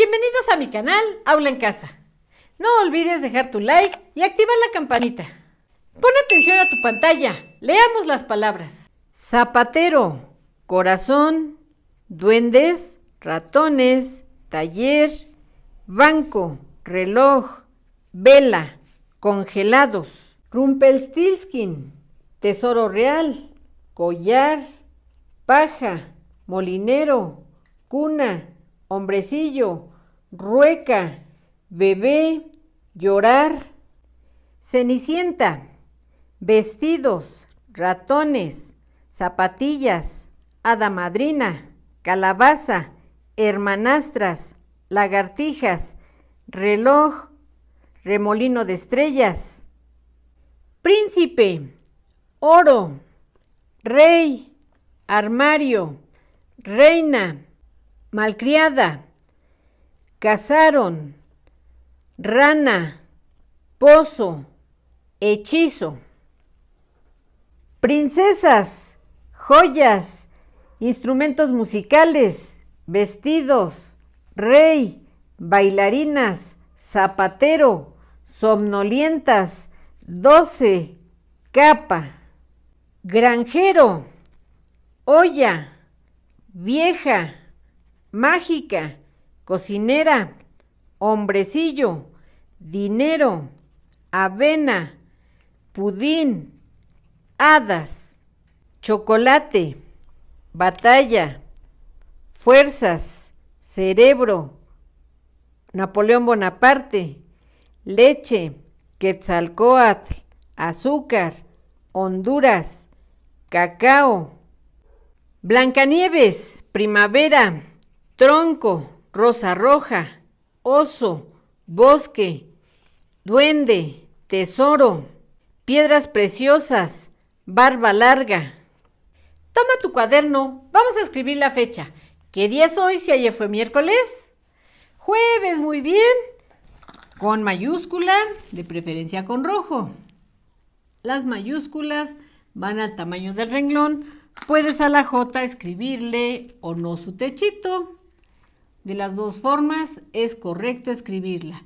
Bienvenidos a mi canal Aula en Casa. No olvides dejar tu like y activar la campanita. Pon atención a tu pantalla. Leamos las palabras. Zapatero, corazón, duendes, ratones, taller, banco, reloj, vela, congelados, Rumpelstiltskin, tesoro real, collar, paja, molinero, cuna, hombrecillo, rueca, bebé, llorar, cenicienta, vestidos, ratones, zapatillas, hada madrina, calabaza, hermanastras, lagartijas, reloj, remolino de estrellas, príncipe, oro, rey, armario, reina, malcriada, cazaron, rana, pozo, hechizo. Princesas, joyas, instrumentos musicales, vestidos, rey, bailarinas, zapatero, somnolientas, doce, capa, granjero, olla, vieja mágica, cocinera, hombrecillo, dinero, avena, pudín, hadas, chocolate, batalla, fuerzas, cerebro, Napoleón Bonaparte, leche, quetzalcoatl, azúcar, Honduras, cacao, Blancanieves, primavera, tronco, rosa roja, oso, bosque, duende, tesoro, piedras preciosas, barba larga. Toma tu cuaderno, vamos a escribir la fecha. ¿Qué día es hoy si ayer fue miércoles? Jueves, muy bien. Con mayúscula, de preferencia con rojo. Las mayúsculas van al tamaño del renglón. Puedes a la J escribirle o no su techito. De las dos formas es correcto escribirla.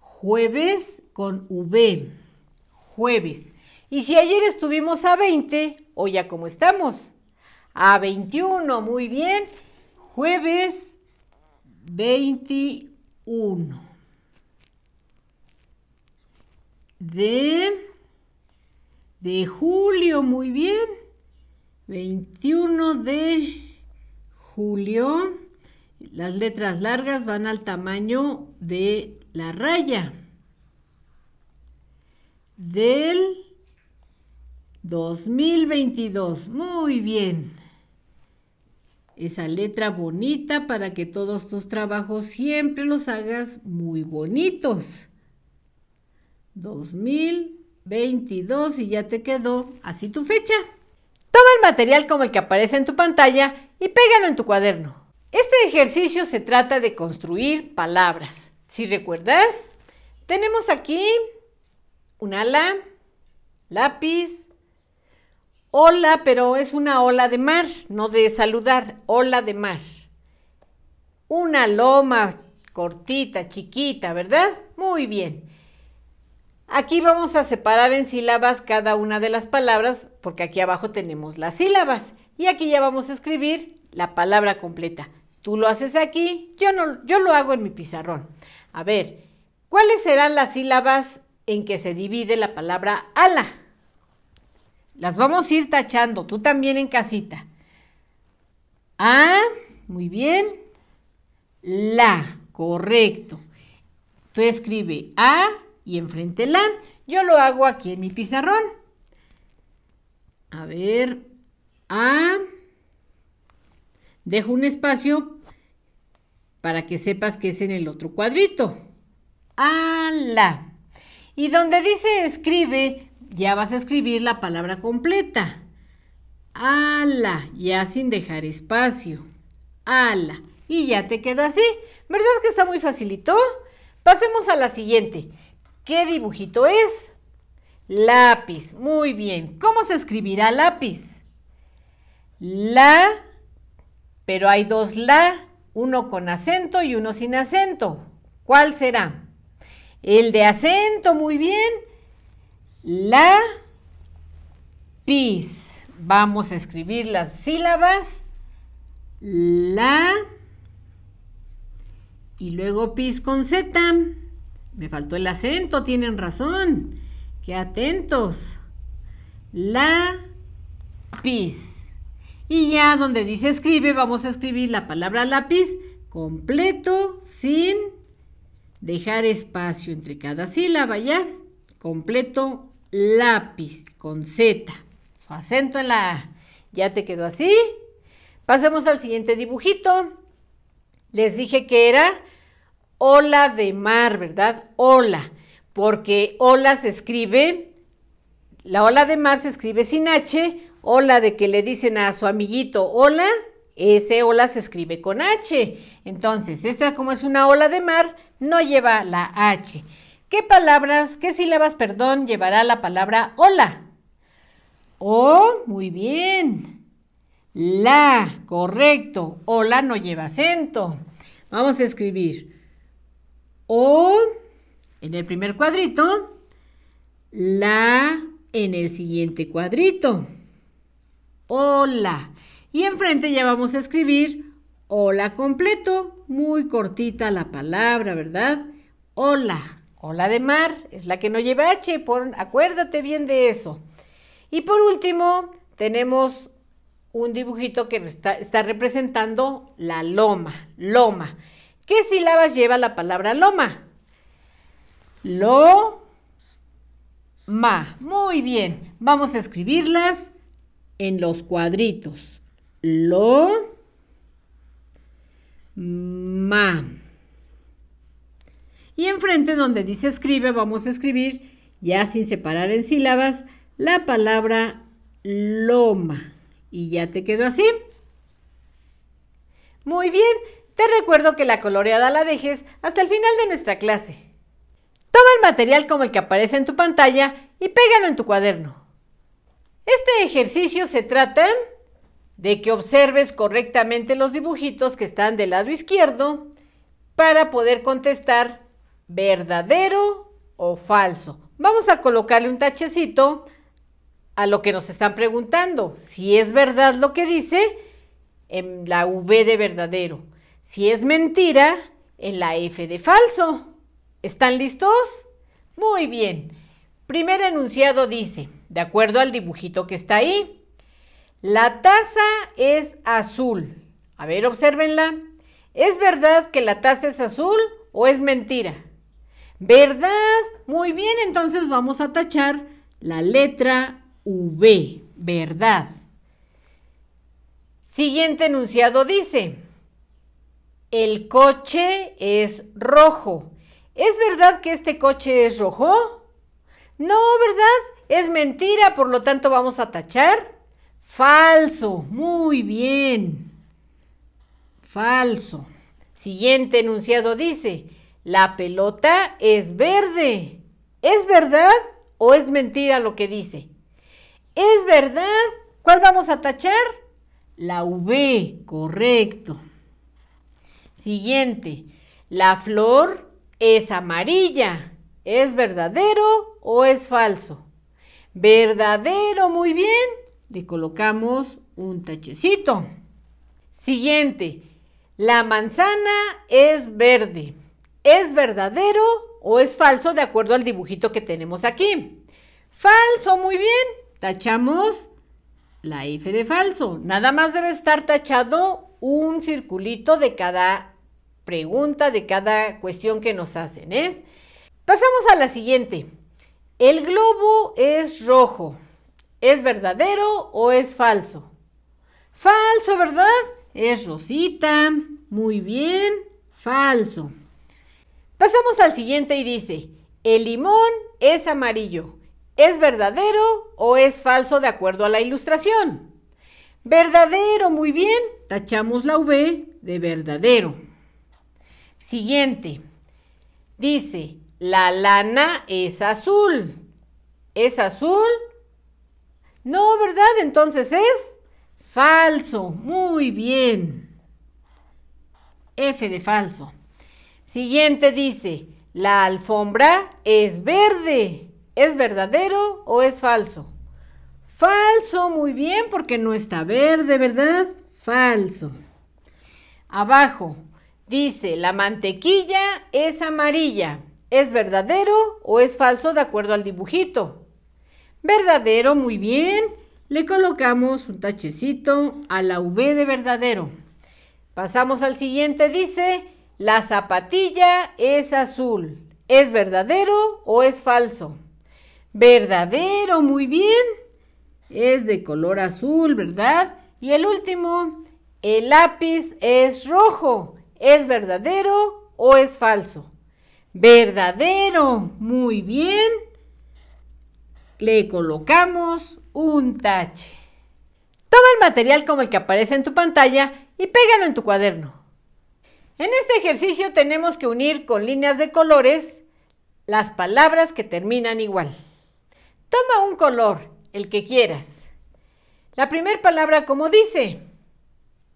Jueves con V. Jueves. Y si ayer estuvimos a 20, ¿hoy ya cómo estamos. A 21, muy bien. Jueves 21. De, de julio, muy bien. 21 de julio las letras largas van al tamaño de la raya. Del 2022. Muy bien. Esa letra bonita para que todos tus trabajos siempre los hagas muy bonitos. 2022 y ya te quedó así tu fecha. Toma el material como el que aparece en tu pantalla y pégalo en tu cuaderno. Este ejercicio se trata de construir palabras. Si recuerdas, tenemos aquí un ala, lápiz, hola, pero es una ola de mar, no de saludar, ola de mar. Una loma cortita, chiquita, ¿verdad? Muy bien. Aquí vamos a separar en sílabas cada una de las palabras, porque aquí abajo tenemos las sílabas. Y aquí ya vamos a escribir la palabra completa. Tú lo haces aquí, yo, no, yo lo hago en mi pizarrón. A ver, ¿cuáles serán las sílabas en que se divide la palabra ala? Las vamos a ir tachando, tú también en casita. A, muy bien. La, correcto. Tú escribe A y enfrente la. Yo lo hago aquí en mi pizarrón. A ver, A. Dejo un espacio para que sepas que es en el otro cuadrito. ¡Ala! Y donde dice escribe, ya vas a escribir la palabra completa. ¡Ala! Ya sin dejar espacio. ¡Ala! Y ya te quedó así. ¿Verdad que está muy facilito? Pasemos a la siguiente. ¿Qué dibujito es? Lápiz. Muy bien. ¿Cómo se escribirá lápiz? La pero hay dos la, uno con acento y uno sin acento. ¿Cuál será? El de acento, muy bien. La pis. Vamos a escribir las sílabas. La y luego pis con Z. Me faltó el acento, tienen razón. Qué atentos. La pis. Y ya donde dice escribe, vamos a escribir la palabra lápiz completo sin dejar espacio entre cada sílaba, ¿ya? Completo lápiz con Z. Su acento en la A. ¿Ya te quedó así? Pasemos al siguiente dibujito. Les dije que era ola de mar, ¿verdad? Ola, porque ola se escribe, la ola de mar se escribe sin H, Hola de que le dicen a su amiguito hola, ese hola se escribe con H. Entonces, esta como es una ola de mar, no lleva la H. ¿Qué palabras, qué sílabas, perdón, llevará la palabra hola? O, oh, muy bien. La, correcto. Hola no lleva acento. Vamos a escribir O en el primer cuadrito, la en el siguiente cuadrito hola. Y enfrente ya vamos a escribir hola completo, muy cortita la palabra, ¿verdad? Hola. Hola de mar, es la que no lleva H, acuérdate bien de eso. Y por último, tenemos un dibujito que está, está, representando la loma, loma. ¿Qué sílabas lleva la palabra loma? Lo, ma. Muy bien, vamos a escribirlas en los cuadritos. Lo ma. Y enfrente donde dice escribe, vamos a escribir, ya sin separar en sílabas, la palabra loma. Y ya te quedó así. Muy bien, te recuerdo que la coloreada la dejes hasta el final de nuestra clase. Toma el material como el que aparece en tu pantalla y pégalo en tu cuaderno. Este ejercicio se trata de que observes correctamente los dibujitos que están del lado izquierdo para poder contestar verdadero o falso. Vamos a colocarle un tachecito a lo que nos están preguntando. Si es verdad lo que dice, en la V de verdadero. Si es mentira, en la F de falso. ¿Están listos? Muy bien. Primer enunciado dice, de acuerdo al dibujito que está ahí. La taza es azul. A ver, observenla. ¿Es verdad que la taza es azul o es mentira? ¿Verdad? Muy bien, entonces vamos a tachar la letra V, verdad. Siguiente enunciado dice, el coche es rojo. ¿Es verdad que este coche es rojo? No, ¿verdad? Es mentira, por lo tanto vamos a tachar. Falso. Muy bien. Falso. Siguiente enunciado dice, la pelota es verde. ¿Es verdad o es mentira lo que dice? ¿Es verdad? ¿Cuál vamos a tachar? La V, correcto. Siguiente, la flor es amarilla. ¿Es verdadero o es falso? Verdadero, muy bien. Le colocamos un tachecito. Siguiente. La manzana es verde. ¿Es verdadero o es falso de acuerdo al dibujito que tenemos aquí? Falso, muy bien. Tachamos la F de falso. Nada más debe estar tachado un circulito de cada pregunta, de cada cuestión que nos hacen. ¿eh? Pasamos a la siguiente. ¿El globo es rojo? ¿Es verdadero o es falso? Falso, ¿verdad? Es rosita. Muy bien, falso. Pasamos al siguiente y dice, el limón es amarillo. ¿Es verdadero o es falso de acuerdo a la ilustración? Verdadero, muy bien. Tachamos la V de verdadero. Siguiente. Dice, la lana es azul. ¿Es azul? No, ¿verdad? Entonces es falso. Muy bien. F de falso. Siguiente dice, la alfombra es verde. ¿Es verdadero o es falso? Falso, muy bien, porque no está verde, ¿verdad? Falso. Abajo dice, la mantequilla es amarilla. ¿Es verdadero o es falso de acuerdo al dibujito? Verdadero, muy bien. Le colocamos un tachecito a la V de verdadero. Pasamos al siguiente, dice, la zapatilla es azul. ¿Es verdadero o es falso? Verdadero, muy bien. Es de color azul, ¿verdad? Y el último, el lápiz es rojo. ¿Es verdadero o es falso? verdadero. Muy bien. Le colocamos un tache. Toma el material como el que aparece en tu pantalla y pégalo en tu cuaderno. En este ejercicio tenemos que unir con líneas de colores las palabras que terminan igual. Toma un color, el que quieras. La primera palabra como dice,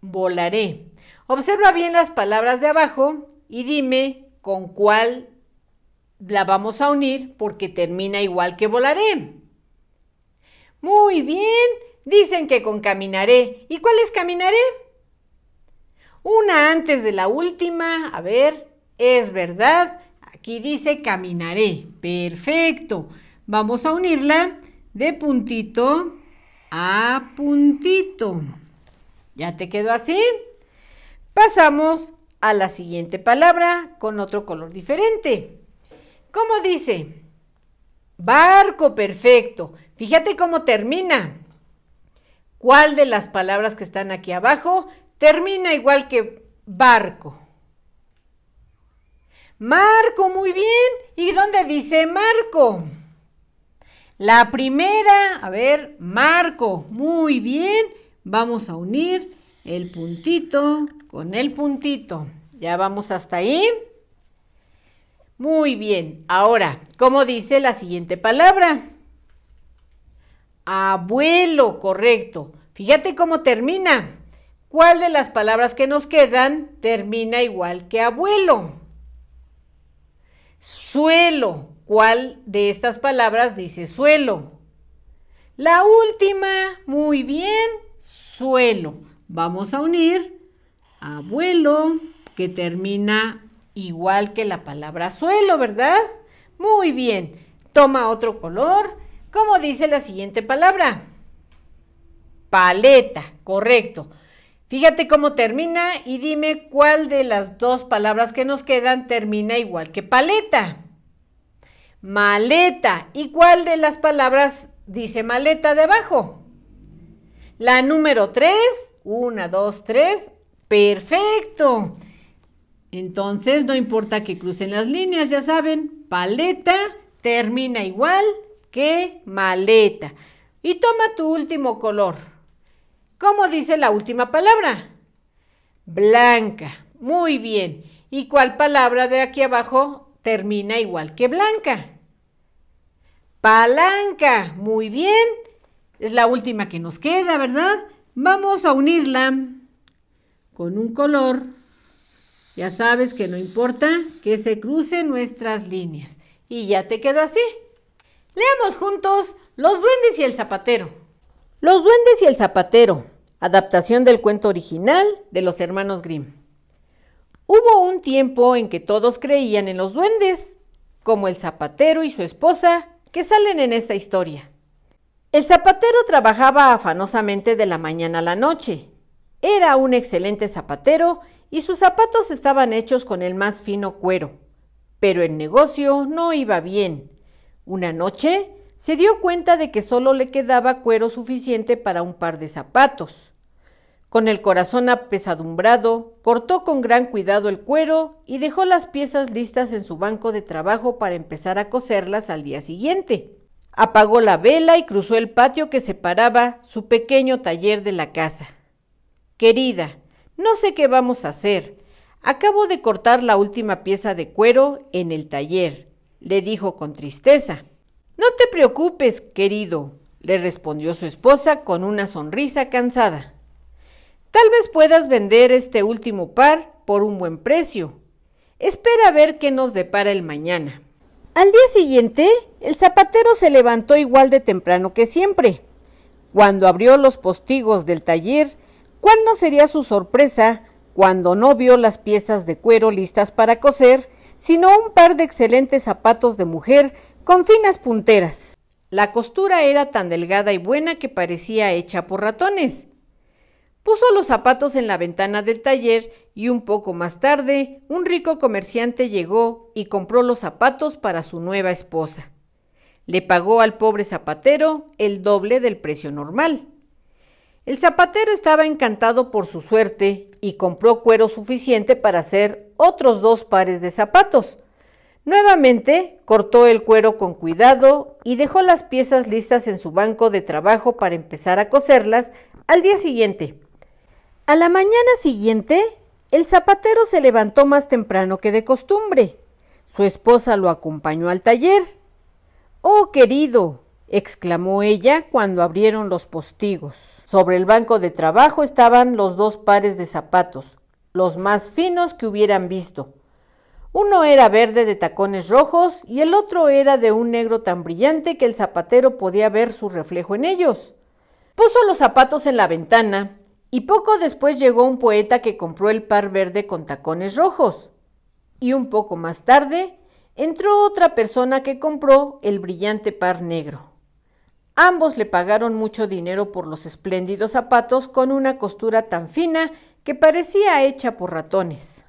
volaré. Observa bien las palabras de abajo y dime con cuál la vamos a unir porque termina igual que volaré. Muy bien, dicen que con caminaré. ¿Y cuál es caminaré? Una antes de la última. A ver, es verdad. Aquí dice caminaré. Perfecto. Vamos a unirla de puntito a puntito. ¿Ya te quedó así? Pasamos a la siguiente palabra con otro color diferente. ¿Cómo dice? Barco perfecto. Fíjate cómo termina. ¿Cuál de las palabras que están aquí abajo termina igual que barco? Marco, muy bien. ¿Y dónde dice Marco? La primera, a ver, Marco, muy bien. Vamos a unir el puntito con el puntito. Ya vamos hasta ahí. Muy bien. Ahora, ¿cómo dice la siguiente palabra? Abuelo, correcto. Fíjate cómo termina. ¿Cuál de las palabras que nos quedan termina igual que abuelo? Suelo. ¿Cuál de estas palabras dice suelo? La última. Muy bien. Suelo. Vamos a unir abuelo, que termina igual que la palabra suelo, ¿verdad? Muy bien, toma otro color. ¿Cómo dice la siguiente palabra? Paleta, correcto. Fíjate cómo termina y dime cuál de las dos palabras que nos quedan termina igual que paleta. Maleta. ¿Y cuál de las palabras dice maleta debajo? La número 3, 1, 2, 3, Perfecto. Entonces, no importa que crucen las líneas, ya saben, paleta termina igual que maleta. Y toma tu último color. ¿Cómo dice la última palabra? Blanca. Muy bien. ¿Y cuál palabra de aquí abajo termina igual que blanca? Palanca. Muy bien. Es la última que nos queda, ¿verdad? Vamos a unirla con un color, ya sabes que no importa que se crucen nuestras líneas. Y ya te quedó así. Leamos juntos Los duendes y el zapatero. Los duendes y el zapatero, adaptación del cuento original de los hermanos Grimm. Hubo un tiempo en que todos creían en los duendes, como el zapatero y su esposa, que salen en esta historia. El zapatero trabajaba afanosamente de la mañana a la noche, era un excelente zapatero y sus zapatos estaban hechos con el más fino cuero. Pero el negocio no iba bien. Una noche se dio cuenta de que solo le quedaba cuero suficiente para un par de zapatos. Con el corazón apesadumbrado, cortó con gran cuidado el cuero y dejó las piezas listas en su banco de trabajo para empezar a coserlas al día siguiente. Apagó la vela y cruzó el patio que separaba su pequeño taller de la casa. Querida, no sé qué vamos a hacer. Acabo de cortar la última pieza de cuero en el taller, le dijo con tristeza. No te preocupes, querido, le respondió su esposa con una sonrisa cansada. Tal vez puedas vender este último par por un buen precio. Espera a ver qué nos depara el mañana. Al día siguiente, el zapatero se levantó igual de temprano que siempre. Cuando abrió los postigos del taller, ¿Cuál no sería su sorpresa cuando no vio las piezas de cuero listas para coser, sino un par de excelentes zapatos de mujer con finas punteras? La costura era tan delgada y buena que parecía hecha por ratones. Puso los zapatos en la ventana del taller y un poco más tarde un rico comerciante llegó y compró los zapatos para su nueva esposa. Le pagó al pobre zapatero el doble del precio normal. El zapatero estaba encantado por su suerte y compró cuero suficiente para hacer otros dos pares de zapatos. Nuevamente cortó el cuero con cuidado y dejó las piezas listas en su banco de trabajo para empezar a coserlas al día siguiente. A la mañana siguiente, el zapatero se levantó más temprano que de costumbre. Su esposa lo acompañó al taller. Oh, querido, exclamó ella cuando abrieron los postigos. Sobre el banco de trabajo estaban los dos pares de zapatos, los más finos que hubieran visto. Uno era verde de tacones rojos y el otro era de un negro tan brillante que el zapatero podía ver su reflejo en ellos. Puso los zapatos en la ventana y poco después llegó un poeta que compró el par verde con tacones rojos. Y un poco más tarde entró otra persona que compró el brillante par negro. Ambos le pagaron mucho dinero por los espléndidos zapatos con una costura tan fina que parecía hecha por ratones.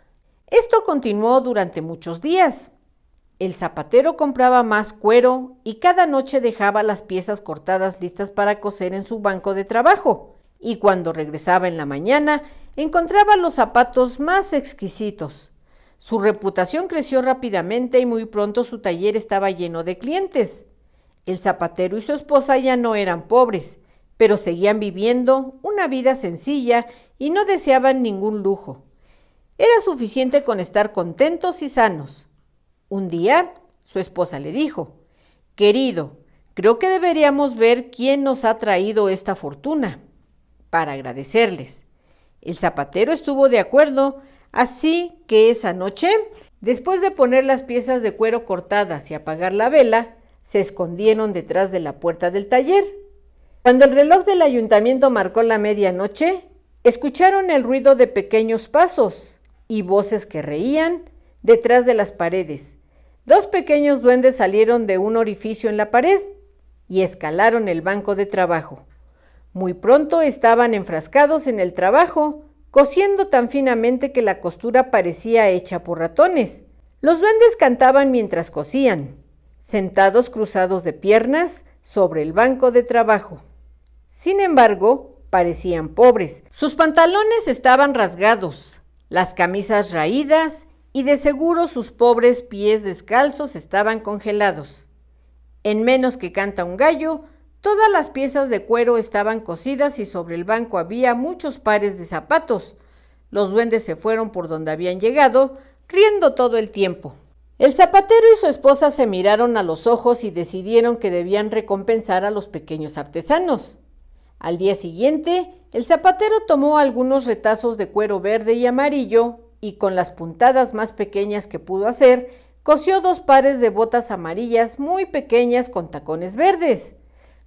Esto continuó durante muchos días. El zapatero compraba más cuero y cada noche dejaba las piezas cortadas listas para coser en su banco de trabajo. Y cuando regresaba en la mañana, encontraba los zapatos más exquisitos. Su reputación creció rápidamente y muy pronto su taller estaba lleno de clientes. El zapatero y su esposa ya no eran pobres, pero seguían viviendo una vida sencilla y no deseaban ningún lujo. Era suficiente con estar contentos y sanos. Un día, su esposa le dijo, Querido, creo que deberíamos ver quién nos ha traído esta fortuna, para agradecerles. El zapatero estuvo de acuerdo, así que esa noche, después de poner las piezas de cuero cortadas y apagar la vela, se escondieron detrás de la puerta del taller. Cuando el reloj del ayuntamiento marcó la medianoche, escucharon el ruido de pequeños pasos y voces que reían detrás de las paredes. Dos pequeños duendes salieron de un orificio en la pared y escalaron el banco de trabajo. Muy pronto estaban enfrascados en el trabajo, cosiendo tan finamente que la costura parecía hecha por ratones. Los duendes cantaban mientras cosían sentados cruzados de piernas sobre el banco de trabajo. Sin embargo, parecían pobres. Sus pantalones estaban rasgados, las camisas raídas y de seguro sus pobres pies descalzos estaban congelados. En menos que canta un gallo, todas las piezas de cuero estaban cosidas y sobre el banco había muchos pares de zapatos. Los duendes se fueron por donde habían llegado, riendo todo el tiempo. El zapatero y su esposa se miraron a los ojos y decidieron que debían recompensar a los pequeños artesanos. Al día siguiente, el zapatero tomó algunos retazos de cuero verde y amarillo y con las puntadas más pequeñas que pudo hacer, cosió dos pares de botas amarillas muy pequeñas con tacones verdes.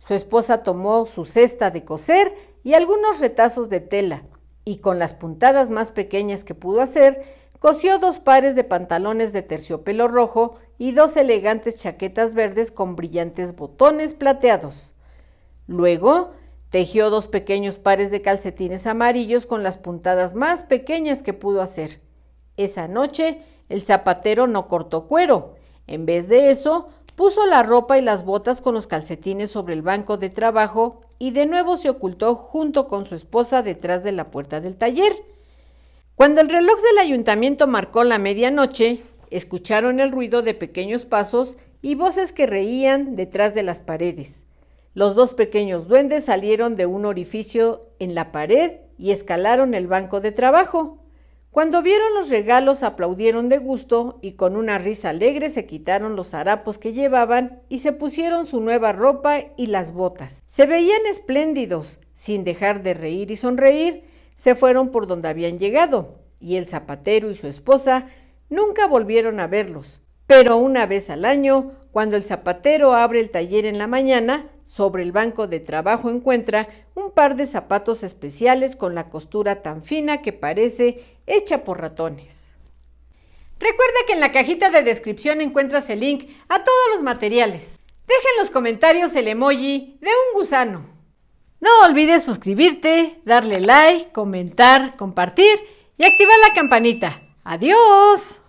Su esposa tomó su cesta de coser y algunos retazos de tela y con las puntadas más pequeñas que pudo hacer, Cosió dos pares de pantalones de terciopelo rojo y dos elegantes chaquetas verdes con brillantes botones plateados. Luego, tejió dos pequeños pares de calcetines amarillos con las puntadas más pequeñas que pudo hacer. Esa noche, el zapatero no cortó cuero. En vez de eso, puso la ropa y las botas con los calcetines sobre el banco de trabajo y de nuevo se ocultó junto con su esposa detrás de la puerta del taller. Cuando el reloj del ayuntamiento marcó la medianoche, escucharon el ruido de pequeños pasos y voces que reían detrás de las paredes. Los dos pequeños duendes salieron de un orificio en la pared y escalaron el banco de trabajo. Cuando vieron los regalos aplaudieron de gusto y con una risa alegre se quitaron los harapos que llevaban y se pusieron su nueva ropa y las botas. Se veían espléndidos, sin dejar de reír y sonreír, se fueron por donde habían llegado, y el zapatero y su esposa nunca volvieron a verlos. Pero una vez al año, cuando el zapatero abre el taller en la mañana, sobre el banco de trabajo encuentra un par de zapatos especiales con la costura tan fina que parece hecha por ratones. Recuerda que en la cajita de descripción encuentras el link a todos los materiales. Deja en los comentarios el emoji de un gusano. No olvides suscribirte, darle like, comentar, compartir y activar la campanita. ¡Adiós!